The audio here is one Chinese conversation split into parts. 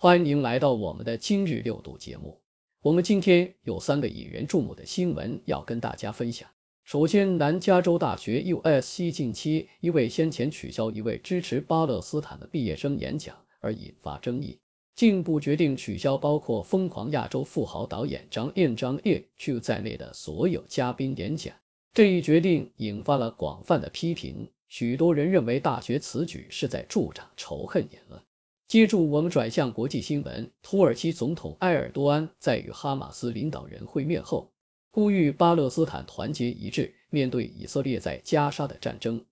欢迎来到我们的今日六度节目。我们今天有三个引人注目的新闻要跟大家分享。首先，南加州大学 U.S.C. 近期因为先前取消一位支持巴勒斯坦的毕业生演讲而引发争议，进一步决定取消包括疯狂亚洲富豪导演张彦张彦去在内的所有嘉宾演讲。这一决定引发了广泛的批评，许多人认为大学此举是在助长仇恨言论。接住，我们转向国际新闻。土耳其总统埃尔多安在与哈马斯领导人会面后，呼吁巴勒斯坦团结一致，面对以色列在加沙的战争。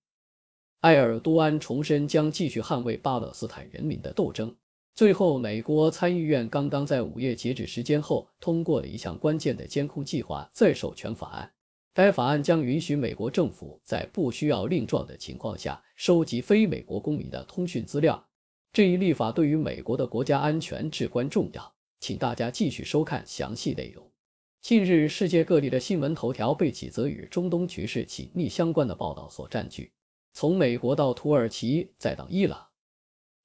埃尔多安重申将继续捍卫巴勒斯坦人民的斗争。最后，美国参议院刚刚在午夜截止时间后通过了一项关键的监控计划在授权法案。该法案将允许美国政府在不需要令状的情况下收集非美国公民的通讯资料。这一立法对于美国的国家安全至关重要，请大家继续收看详细内容。近日，世界各地的新闻头条被几则与中东局势紧密相关的报道所占据。从美国到土耳其，再到伊朗，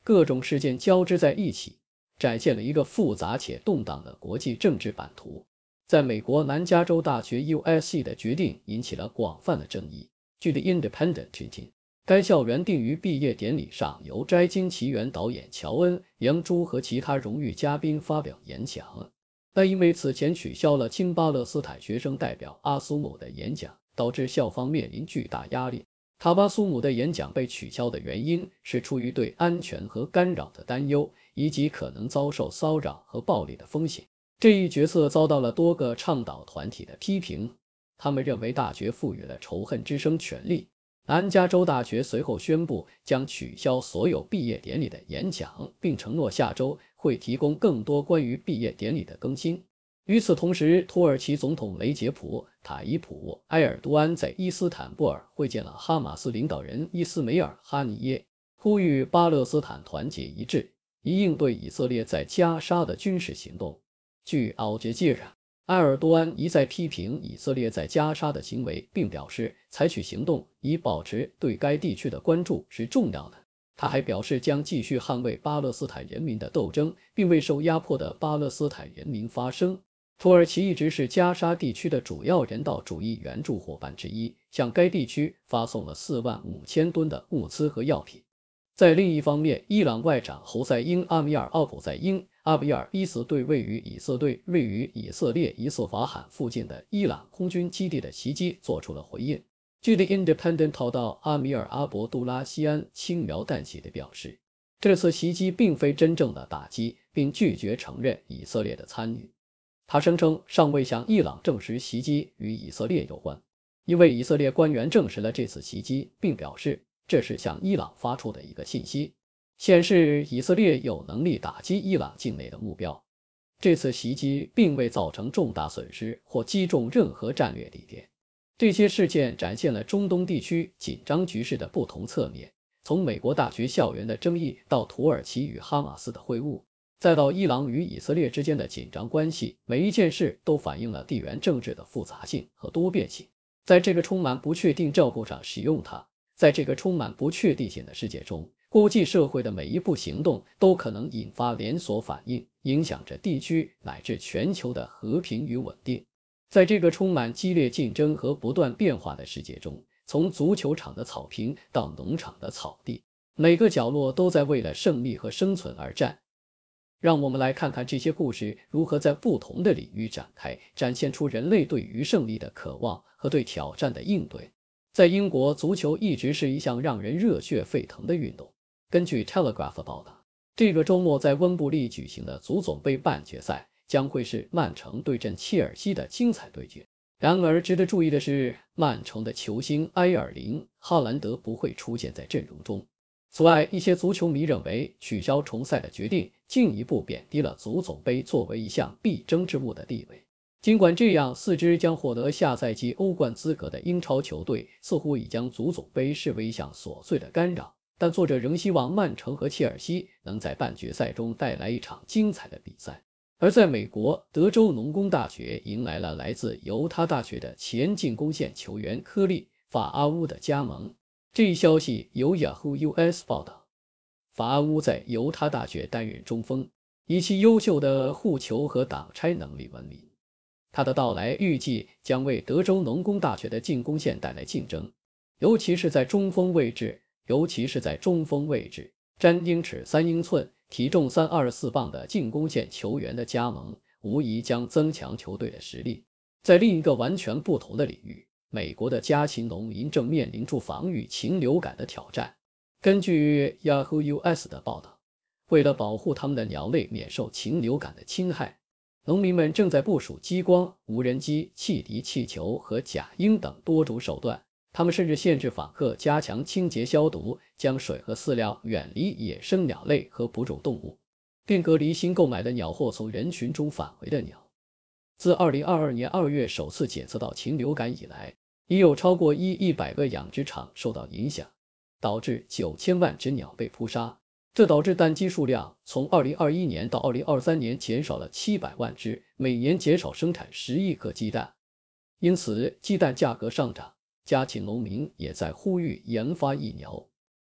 各种事件交织在一起，展现了一个复杂且动荡的国际政治版图。在美国南加州大学 U.S.C. 的决定引起了广泛的争议，据 The Independent 最近。该校园定于毕业典礼上由《摘金奇缘》导演乔恩·杨朱和其他荣誉嘉宾发表演讲，但因为此前取消了亲巴勒斯坦学生代表阿苏姆的演讲，导致校方面临巨大压力。塔巴苏姆的演讲被取消的原因是出于对安全和干扰的担忧，以及可能遭受骚扰和暴力的风险。这一决策遭到了多个倡导团体的批评，他们认为大学赋予了仇恨之声权利。南加州大学随后宣布将取消所有毕业典礼的演讲，并承诺下周会提供更多关于毕业典礼的更新。与此同时，土耳其总统雷杰普·塔伊普·埃尔多安在伊斯坦布尔会见了哈马斯领导人伊斯梅尔·哈尼耶，呼吁巴勒斯坦团结一致，以应对以色列在加沙的军事行动。据奥杰介绍。埃尔多安一再批评以色列在加沙的行为，并表示采取行动以保持对该地区的关注是重要的。他还表示将继续捍卫巴勒斯坦人民的斗争，并为受压迫的巴勒斯坦人民发声。土耳其一直是加沙地区的主要人道主义援助伙伴之一，向该地区发送了四万五千吨的物资和药品。在另一方面，伊朗外长侯赛因·阿米尔·奥普赛因·阿米尔依次对位于以色列、位于以色列伊泽法罕附近的伊朗空军基地的袭击做出了回应。据 The Independent 报道，阿米尔·阿卜杜拉西安轻描淡写的表示，这次袭击并非真正的打击，并拒绝承认以色列的参与。他声称尚未向伊朗证实袭击与以色列有关。一位以色列官员证实了这次袭击，并表示。这是向伊朗发出的一个信息，显示以色列有能力打击伊朗境内的目标。这次袭击并未造成重大损失或击中任何战略地点。这些事件展现了中东地区紧张局势的不同侧面，从美国大学校园的争议到土耳其与哈马斯的会晤，再到伊朗与以色列之间的紧张关系，每一件事都反映了地缘政治的复杂性和多变性。在这个充满不确定照顾上使用它。在这个充满不确定性的世界中，国际社会的每一步行动都可能引发连锁反应，影响着地区乃至全球的和平与稳定。在这个充满激烈竞争和不断变化的世界中，从足球场的草坪到农场的草地，每个角落都在为了胜利和生存而战。让我们来看看这些故事如何在不同的领域展开，展现出人类对于胜利的渴望和对挑战的应对。在英国，足球一直是一项让人热血沸腾的运动。根据《Telegraph》报道，这个周末在温布利举行的足总杯半决赛将会是曼城对阵切尔西的精彩对决。然而，值得注意的是，曼城的球星埃尔林·哈兰德不会出现在阵容中。此外，一些足球迷认为，取消重赛的决定进一步贬低了足总杯作为一项必争之物的地位。尽管这样，四支将获得下赛季欧冠资格的英超球队似乎已将足总杯视为一项琐碎的干扰，但作者仍希望曼城和切尔西能在半决赛中带来一场精彩的比赛。而在美国，德州农工大学迎来了来自犹他大学的前进攻线球员科利法阿乌的加盟。这一消息由 Yahoo US 报道。法阿乌在犹他大学担任中锋，以其优秀的护球和挡拆能力闻名。他的到来预计将为德州农工大学的进攻线带来竞争，尤其是在中锋位置。尤其是在中锋位置，詹英尺三英寸、体重三二四磅的进攻线球员的加盟，无疑将增强球队的实力。在另一个完全不同的领域，美国的家禽农民正面临住防御禽流感的挑战。根据 Yahoo US 的报道，为了保护他们的鸟类免受禽流感的侵害。农民们正在部署激光、无人机、汽笛、气球和假鹰等多种手段。他们甚至限制访客，加强清洁消毒，将水和饲料远离野生鸟类和哺乳动物，并隔离新购买的鸟或从人群中返回的鸟。自2022年2月首次检测到禽流感以来，已有超过一一百个养殖场受到影响，导致九千万只鸟被扑杀。这导致单鸡数量从2021年到2023年减少了700万只，每年减少生产十亿个鸡蛋。因此，鸡蛋价格上涨，家禽农民也在呼吁研发疫苗。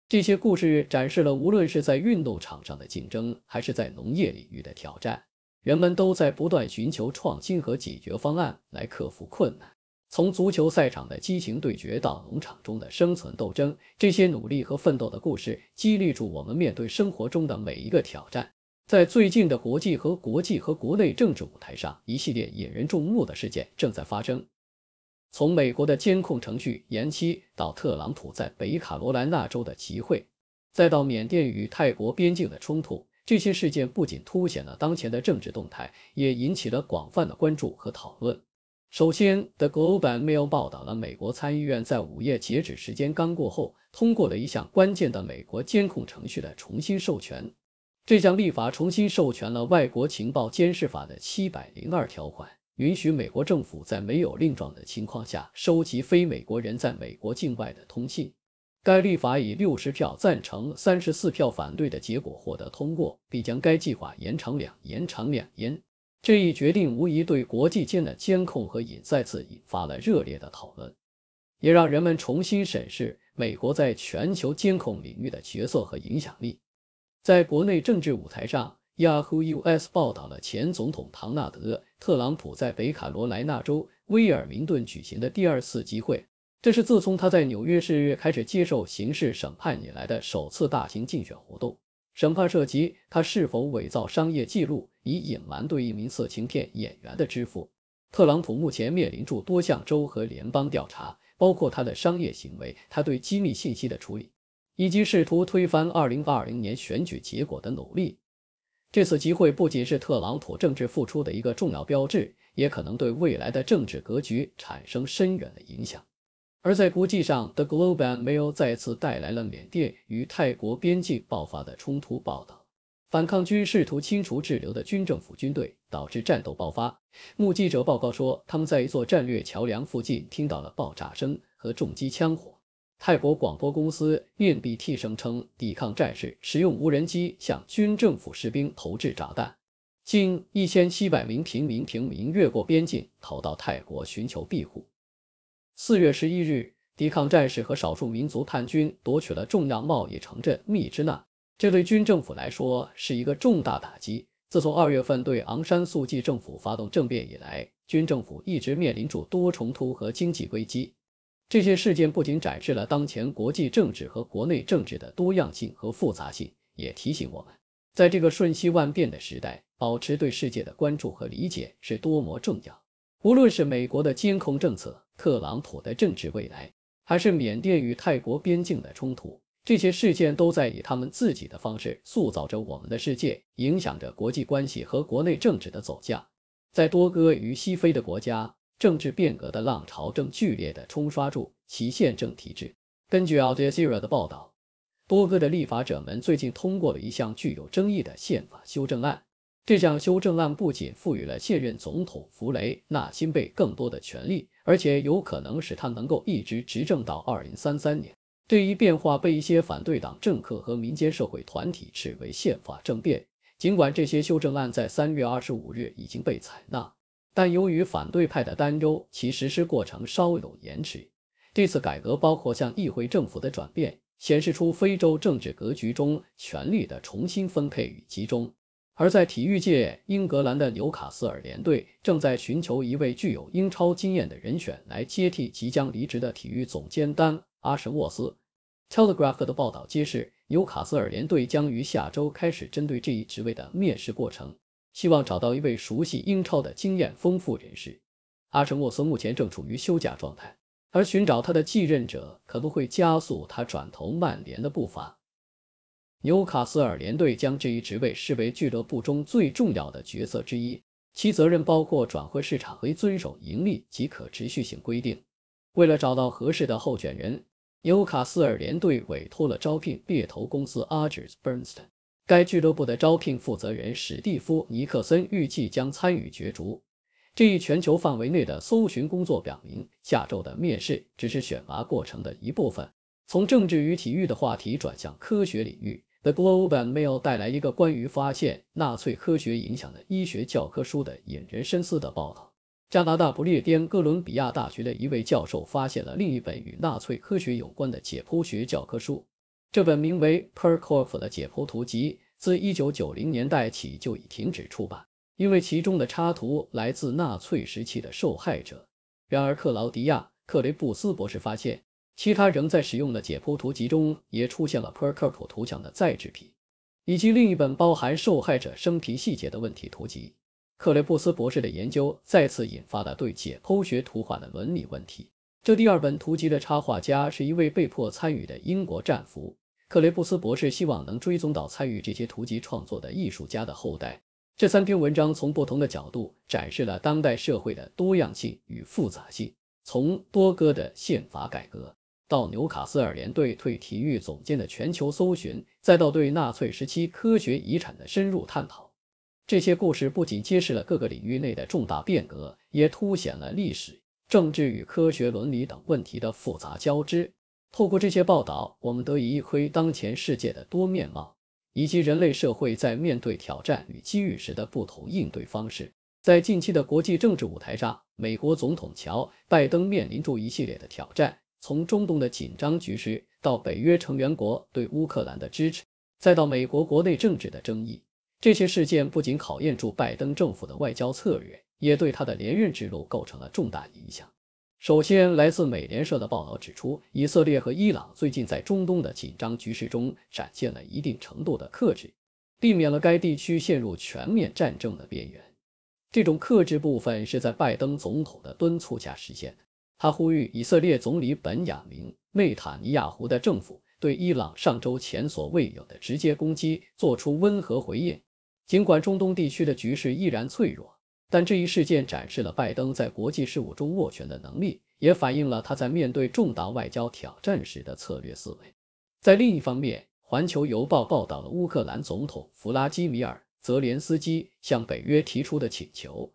这些故事展示了，无论是在运动场上的竞争，还是在农业领域的挑战，人们都在不断寻求创新和解决方案来克服困难。从足球赛场的激情对决到农场中的生存斗争，这些努力和奋斗的故事激励着我们面对生活中的每一个挑战。在最近的国际和国际和国内政治舞台上，一系列引人注目的事件正在发生。从美国的监控程序延期到特朗普在北卡罗来纳州的集会，再到缅甸与泰国边境的冲突，这些事件不仅凸显了当前的政治动态，也引起了广泛的关注和讨论。首先，《The Global Mail》报道了美国参议院在午夜截止时间刚过后通过了一项关键的美国监控程序的重新授权。这项立法重新授权了《外国情报监视法》的七百零二条款，允许美国政府在没有令状的情况下收集非美国人在美国境外的通信。该立法以六十票赞成、三十四票反对的结果获得通过，并将该计划延长两延长两年。这一决定无疑对国际间的监控和引再次引发了热烈的讨论，也让人们重新审视美国在全球监控领域的角色和影响力。在国内政治舞台上，Yahoo US 报道了前总统唐纳德·特朗普在北卡罗来纳州威尔明顿举行的第二次集会，这是自从他在纽约市开始接受刑事审判以来的首次大型竞选活动。审判涉及他是否伪造商业记录以隐瞒对一名色情片演员的支付。特朗普目前面临住多项州和联邦调查，包括他的商业行为、他对机密信息的处理，以及试图推翻2020年选举结果的努力。这次集会不仅是特朗普政治复出的一个重要标志，也可能对未来的政治格局产生深远的影响。而在国际上，《The Global Mail》再次带来了缅甸与泰国边境爆发的冲突报道。反抗军试图清除滞留的军政府军队，导致战斗爆发。目击者报告说，他们在一座战略桥梁附近听到了爆炸声和重机枪火。泰国广播公司 b t 声称，抵抗战士使用无人机向军政府士兵投掷炸弹。近一千七百名平民平民越过边境，逃到泰国寻求庇护。四月十一日，抵抗战士和少数民族叛军夺取了重要贸易城镇密支那，这对军政府来说是一个重大打击。自从二月份对昂山素季政府发动政变以来，军政府一直面临着多重突和经济危机。这些事件不仅展示了当前国际政治和国内政治的多样性和复杂性，也提醒我们，在这个瞬息万变的时代，保持对世界的关注和理解是多么重要。无论是美国的监控政策，特朗普的政治未来，还是缅甸与泰国边境的冲突，这些事件都在以他们自己的方式塑造着我们的世界，影响着国际关系和国内政治的走向。在多哥与西非的国家，政治变革的浪潮正剧烈地冲刷住其宪政体制。根据 Al Jazeera 的报道，多哥的立法者们最近通过了一项具有争议的宪法修正案。这项修正案不仅赋予了现任总统弗雷纳辛贝更多的权利，而且有可能使他能够一直执政到二零三三年。这一变化被一些反对党政客和民间社会团体视为宪法政变。尽管这些修正案在三月二十五日已经被采纳，但由于反对派的担忧，其实施过程稍有延迟。这次改革包括向议会政府的转变，显示出非洲政治格局中权力的重新分配与集中。而在体育界，英格兰的纽卡斯尔联队正在寻求一位具有英超经验的人选来接替即将离职的体育总监丹·阿什沃斯。《Telegraph》的报道揭示，纽卡斯尔联队将于下周开始针对这一职位的面试过程，希望找到一位熟悉英超的经验丰富人士。阿什沃斯目前正处于休假状态，而寻找他的继任者可能会加速他转投曼联的步伐。纽卡斯尔联队将这一职位视为俱乐部中最重要的角色之一，其责任包括转会市场和遵守盈利及可持续性规定。为了找到合适的候选人，纽卡斯尔联队委托了招聘猎头公司 a r g r s b u r n s t n 该俱乐部的招聘负责人史蒂夫尼克森预计将参与角逐。这一全球范围内的搜寻工作表明，下周的面试只是选拔过程的一部分。从政治与体育的话题转向科学领域。The Globe and Mail 带来一个关于发现纳粹科学影响的医学教科书的引人深思的报道。加拿大不列颠哥伦比亚大学的一位教授发现了另一本与纳粹科学有关的解剖学教科书。这本名为 Perkoff 的解剖图集自1990年代起就已停止出版，因为其中的插图来自纳粹时期的受害者。然而，克劳迪亚·克雷布斯博士发现。其他仍在使用的解剖图集中也出现了 p e r k 图像的再制品，以及另一本包含受害者生平细节的问题图集。克雷布斯博士的研究再次引发了对解剖学图画的伦理问题。这第二本图集的插画家是一位被迫参与的英国战俘。克雷布斯博士希望能追踪到参与这些图集创作的艺术家的后代。这三篇文章从不同的角度展示了当代社会的多样性与复杂性，从多哥的宪法改革。到纽卡斯尔联队退体育总监的全球搜寻，再到对纳粹时期科学遗产的深入探讨，这些故事不仅揭示了各个领域内的重大变革，也凸显了历史、政治与科学伦理等问题的复杂交织。透过这些报道，我们得以一窥当前世界的多面貌，以及人类社会在面对挑战与机遇时的不同应对方式。在近期的国际政治舞台上，美国总统乔拜登面临住一系列的挑战。从中东的紧张局势到北约成员国对乌克兰的支持，再到美国国内政治的争议，这些事件不仅考验住拜登政府的外交策略，也对他的连任之路构成了重大影响。首先，来自美联社的报道指出，以色列和伊朗最近在中东的紧张局势中展现了一定程度的克制，避免了该地区陷入全面战争的边缘。这种克制部分是在拜登总统的敦促下实现的。他呼吁以色列总理本雅明·内塔尼亚胡的政府对伊朗上周前所未有的直接攻击做出温和回应。尽管中东地区的局势依然脆弱，但这一事件展示了拜登在国际事务中斡旋的能力，也反映了他在面对重大外交挑战时的策略思维。在另一方面，《环球邮报》报道了乌克兰总统弗拉基米尔·泽连斯基向北约提出的请求。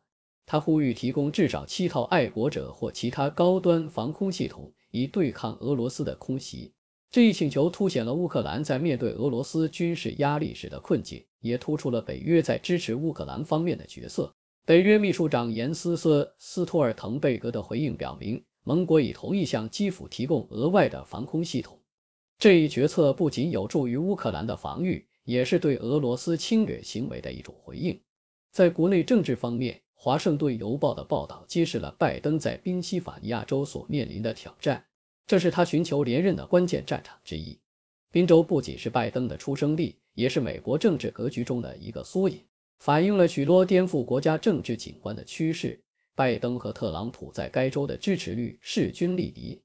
他呼吁提供至少七套爱国者或其他高端防空系统，以对抗俄罗斯的空袭。这一请求凸显了乌克兰在面对俄罗斯军事压力时的困境，也突出了北约在支持乌克兰方面的角色。北约秘书长斯斯·斯托尔滕贝格的回应表明，盟国已同意向基辅提供额外的防空系统。这一决策不仅有助于乌克兰的防御，也是对俄罗斯侵略行为的一种回应。在国内政治方面，《华盛顿邮报》的报道揭示了拜登在宾夕法尼亚州所面临的挑战，这是他寻求连任的关键战场之一。宾州不仅是拜登的出生地，也是美国政治格局中的一个缩影，反映了许多颠覆国家政治景观的趋势。拜登和特朗普在该州的支持率势均力敌，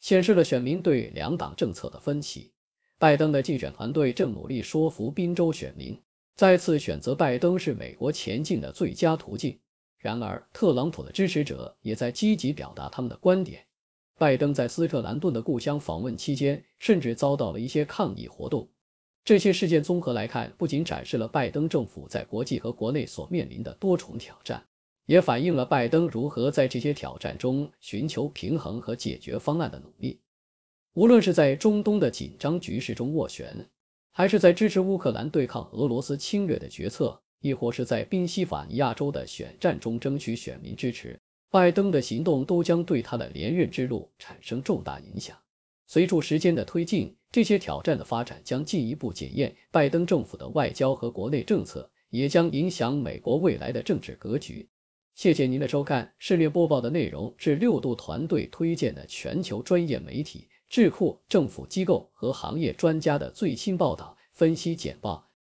显示了选民对两党政策的分歧。拜登的竞选团队正努力说服宾州选民再次选择拜登，是美国前进的最佳途径。然而，特朗普的支持者也在积极表达他们的观点。拜登在斯特兰顿的故乡访问期间，甚至遭到了一些抗议活动。这些事件综合来看，不仅展示了拜登政府在国际和国内所面临的多重挑战，也反映了拜登如何在这些挑战中寻求平衡和解决方案的努力。无论是在中东的紧张局势中斡旋，还是在支持乌克兰对抗俄罗斯侵略的决策。亦或是在宾夕法尼亚州的选战中争取选民支持，拜登的行动都将对他的连任之路产生重大影响。随着时间的推进，这些挑战的发展将进一步检验拜登政府的外交和国内政策，也将影响美国未来的政治格局。谢谢您的收看。视略播报的内容是六度团队推荐的全球专业媒体、智库、政府机构和行业专家的最新报道、分析简报。